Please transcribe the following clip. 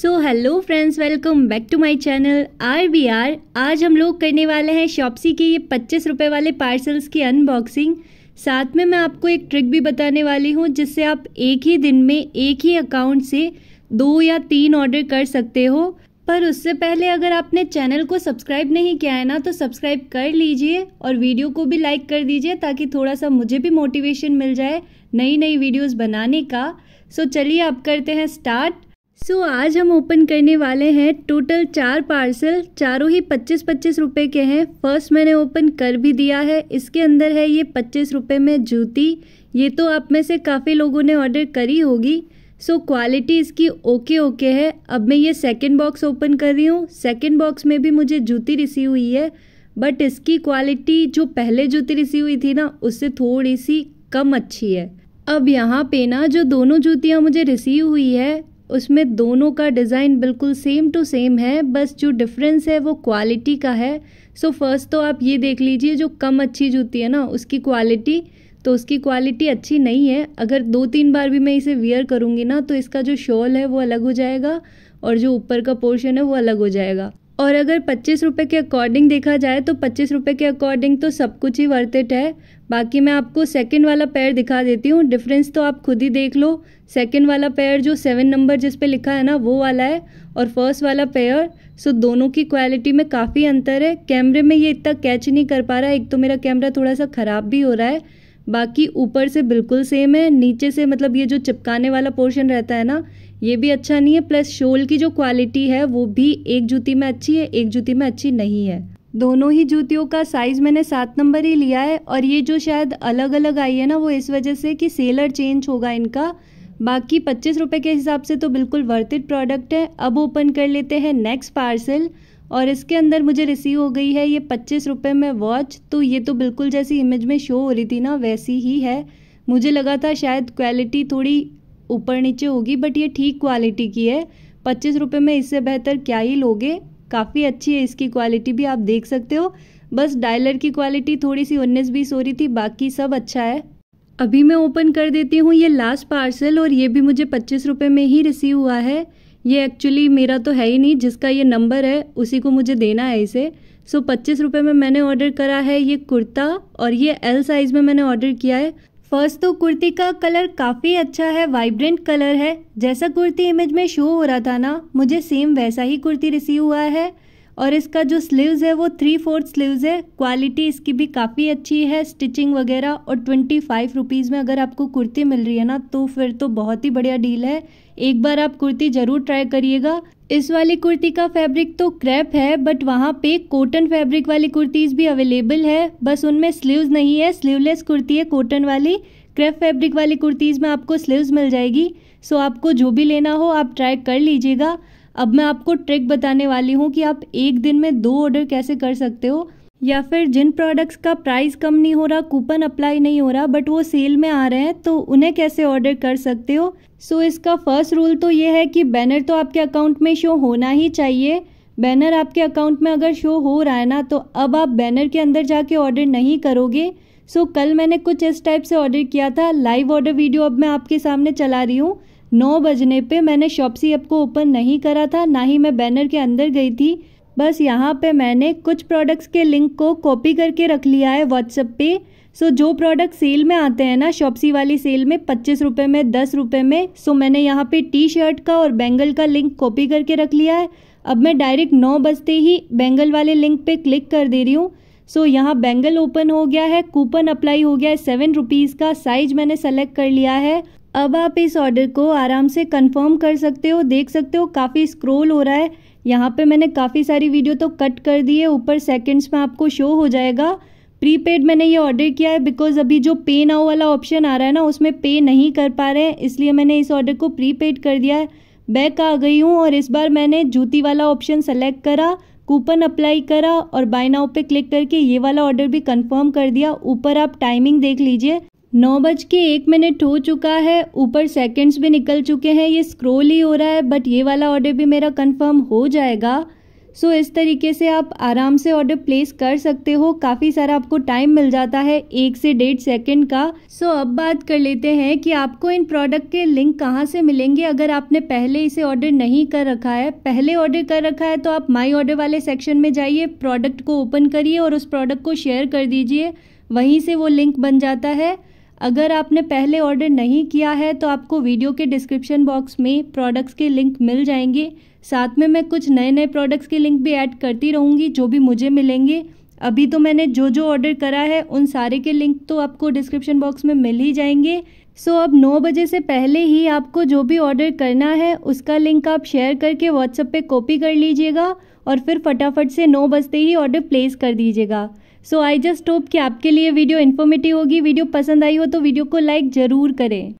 so hello friends welcome back to my channel R B R आज हम लोग करने वाले हैं शॉपसी के ये पच्चीस रुपये वाले पार्सल्स की अनबॉक्सिंग साथ में मैं आपको एक ट्रिक भी बताने वाली हूँ जिससे आप एक ही दिन में एक ही अकाउंट से दो या तीन ऑर्डर कर सकते हो पर उससे पहले अगर आपने चैनल को सब्सक्राइब नहीं किया है ना तो सब्सक्राइब कर लीजिए और वीडियो को भी लाइक कर दीजिए ताकि थोड़ा सा मुझे भी मोटिवेशन मिल जाए नई नई वीडियोज़ बनाने का सो चलिए आप करते हैं स्टार्ट सो so, आज हम ओपन करने वाले हैं टोटल चार पार्सल चारों ही पच्चीस पच्चीस रुपए के हैं फर्स्ट मैंने ओपन कर भी दिया है इसके अंदर है ये पच्चीस रुपए में जूती ये तो आप में से काफ़ी लोगों ने ऑर्डर करी होगी सो so, क्वालिटी इसकी ओके ओके है अब मैं ये सेकंड बॉक्स ओपन कर रही हूँ सेकंड बॉक्स में भी मुझे जूती रिसीव हुई है बट इसकी क्वालिटी जो पहले जूती रिसीव हुई थी ना उससे थोड़ी सी कम अच्छी है अब यहाँ पे ना जो दोनों जूतियाँ मुझे रिसीव हुई है उसमें दोनों का डिज़ाइन बिल्कुल सेम टू सेम है बस जो डिफरेंस है वो क्वालिटी का है सो so फर्स्ट तो आप ये देख लीजिए जो कम अच्छी जूती है ना उसकी क्वालिटी तो उसकी क्वालिटी अच्छी नहीं है अगर दो तीन बार भी मैं इसे वियर करूँगी ना तो इसका जो शॉल है वो अलग हो जाएगा और जो ऊपर का पोर्शन है वो अलग हो जाएगा और अगर पच्चीस रुपये के अकॉर्डिंग देखा जाए तो पच्चीस रुपये के अकॉर्डिंग तो सब कुछ ही वर्थ इट है बाकी मैं आपको सेकंड वाला पैर दिखा देती हूँ डिफरेंस तो आप खुद ही देख लो सेकंड वाला पेयर जो सेवन नंबर जिस पे लिखा है ना वो वाला है और फर्स्ट वाला पेयर सो दोनों की क्वालिटी में काफ़ी अंतर है कैमरे में ये इतना कैच नहीं कर पा रहा एक तो मेरा कैमरा थोड़ा सा ख़राब भी हो रहा है बाकी ऊपर से बिल्कुल सेम है नीचे से मतलब ये जो चिपकाने वाला पोर्शन रहता है ना ये भी अच्छा नहीं है प्लस शोल की जो क्वालिटी है वो भी एक जूती में अच्छी है एक जूती में अच्छी नहीं है दोनों ही जूतियों का साइज़ मैंने सात नंबर ही लिया है और ये जो शायद अलग अलग आई है ना वो इस वजह से कि सेलर चेंज होगा इनका बाकी पच्चीस रुपये के हिसाब से तो बिल्कुल वर्थ प्रोडक्ट है अब ओपन कर लेते हैं नेक्स्ट पार्सल और इसके अंदर मुझे रिसीव हो गई है ये पच्चीस रुपये में वॉच तो ये तो बिल्कुल जैसी इमेज में शो हो रही थी ना वैसी ही है मुझे लगा था शायद क्वालिटी थोड़ी ऊपर नीचे होगी बट ये ठीक क्वालिटी की है पच्चीस रुपये में इससे बेहतर क्या ही लोगे काफ़ी अच्छी है इसकी क्वालिटी भी आप देख सकते हो बस डायलर की क्वालिटी थोड़ी सी उन्नीस बीस हो रही थी बाकी सब अच्छा है अभी मैं ओपन कर देती हूँ ये लास्ट पार्सल और ये भी मुझे पच्चीस रुपये में ही रिसीव हुआ है ये एक्चुअली मेरा तो है ही नहीं जिसका ये नंबर है उसी को मुझे देना है इसे सो पच्चीस रुपये में मैंने ऑर्डर करा है ये कुर्ता और ये एल साइज़ में मैंने ऑर्डर किया है फर्स्ट तो कुर्ती का कलर काफ़ी अच्छा है वाइब्रेंट कलर है जैसा कुर्ती इमेज में शो हो रहा था ना मुझे सेम वैसा ही कुर्ती रिसीव हुआ है और इसका जो स्लीव्स है वो थ्री फोर्थ स्लीव्स है क्वालिटी इसकी भी काफ़ी अच्छी है स्टिचिंग वगैरह और ट्वेंटी फाइव रुपीज़ में अगर आपको कुर्ती मिल रही है ना तो फिर तो बहुत ही बढ़िया डील है एक बार आप कुर्ती ज़रूर ट्राई करिएगा इस वाली कुर्ती का फैब्रिक तो क्रैप है बट वहाँ पे कॉटन फैब्रिक वाली कुर्तीज़ भी अवेलेबल है बस उनमें स्लीव्स नहीं है स्लीवलेस कुर्ती है कॉटन वाली क्रैप फैब्रिक वाली कुर्तीज़ में आपको स्लीव्स मिल जाएगी सो आपको जो भी लेना हो आप ट्राई कर लीजिएगा अब मैं आपको ट्रिक बताने वाली हूँ कि आप एक दिन में दो ऑर्डर कैसे कर सकते हो या फिर जिन प्रोडक्ट्स का प्राइस कम नहीं हो रहा कूपन अप्लाई नहीं हो रहा बट वो सेल में आ रहे हैं तो उन्हें कैसे ऑर्डर कर सकते हो सो so, इसका फर्स्ट रूल तो ये है कि बैनर तो आपके अकाउंट में शो होना ही चाहिए बैनर आपके अकाउंट में अगर शो हो रहा है ना तो अब आप बैनर के अंदर जाके ऑर्डर नहीं करोगे सो so, कल मैंने कुछ इस टाइप से ऑर्डर किया था लाइव ऑर्डर वीडियो अब मैं आपके सामने चला रही हूँ नौ बजने पे मैंने शॉपसी ऐप को ओपन नहीं करा था ना ही मैं बैनर के अंदर गई थी बस यहाँ पे मैंने कुछ प्रोडक्ट्स के लिंक को कॉपी करके रख लिया है व्हाट्सएप पे सो जो प्रोडक्ट सेल में आते हैं ना शॉपसी वाली सेल में पच्चीस रुपये में दस रुपये में सो मैंने यहाँ पे टी शर्ट का और बैंगल का लिंक कॉपी करके रख लिया है अब मैं डायरेक्ट नौ बजते ही बैंगल वाले लिंक पे क्लिक कर दे रही हूँ सो so, यहाँ बैंगल ओपन हो गया है कूपन अप्लाई हो गया है सेवन रुपीज़ का साइज मैंने सेलेक्ट कर लिया है अब आप इस ऑर्डर को आराम से कंफर्म कर सकते हो देख सकते हो काफ़ी स्क्रोल हो रहा है यहाँ पे मैंने काफ़ी सारी वीडियो तो कट कर दी है ऊपर सेकंड्स में आपको शो हो जाएगा प्रीपेड मैंने ये ऑर्डर किया है बिकॉज अभी जो पे नाउ वाला ऑप्शन आ रहा है ना उसमें पे नहीं कर पा रहे हैं इसलिए मैंने इस ऑर्डर को प्रीपेड कर दिया है बैक आ गई हूँ और इस बार मैंने जूती वाला ऑप्शन सेलेक्ट करा कूपन अप्लाई करा और बाय नाउ पे क्लिक करके ये वाला ऑर्डर भी कंफर्म कर दिया ऊपर आप टाइमिंग देख लीजिए नौ बज के एक मिनट हो चुका है ऊपर सेकंड्स भी निकल चुके हैं ये स्क्रोल ही हो रहा है बट ये वाला ऑर्डर भी मेरा कंफर्म हो जाएगा सो so, इस तरीके से आप आराम से ऑर्डर प्लेस कर सकते हो काफ़ी सारा आपको टाइम मिल जाता है एक से डेढ़ सेकंड का सो so, अब बात कर लेते हैं कि आपको इन प्रोडक्ट के लिंक कहाँ से मिलेंगे अगर आपने पहले इसे ऑर्डर नहीं कर रखा है पहले ऑर्डर कर रखा है तो आप माई ऑर्डर वाले सेक्शन में जाइए प्रोडक्ट को ओपन करिए और उस प्रोडक्ट को शेयर कर दीजिए वहीं से वो लिंक बन जाता है अगर आपने पहले ऑर्डर नहीं किया है तो आपको वीडियो के डिस्क्रिप्शन बॉक्स में प्रोडक्ट्स के लिंक मिल जाएंगे साथ में मैं कुछ नए नए प्रोडक्ट्स के लिंक भी ऐड करती रहूँगी जो भी मुझे मिलेंगे अभी तो मैंने जो जो ऑर्डर करा है उन सारे के लिंक तो आपको डिस्क्रिप्शन बॉक्स में मिल ही जाएंगे सो so, अब 9 बजे से पहले ही आपको जो भी ऑर्डर करना है उसका लिंक आप शेयर करके व्हाट्सएप पे कॉपी कर लीजिएगा और फिर फटाफट से 9 बजते ही ऑर्डर प्लेस कर दीजिएगा सो आई जस्ट होप कि आपके लिए वीडियो इन्फॉर्मेटिव होगी वीडियो पसंद आई हो तो वीडियो को लाइक ज़रूर करें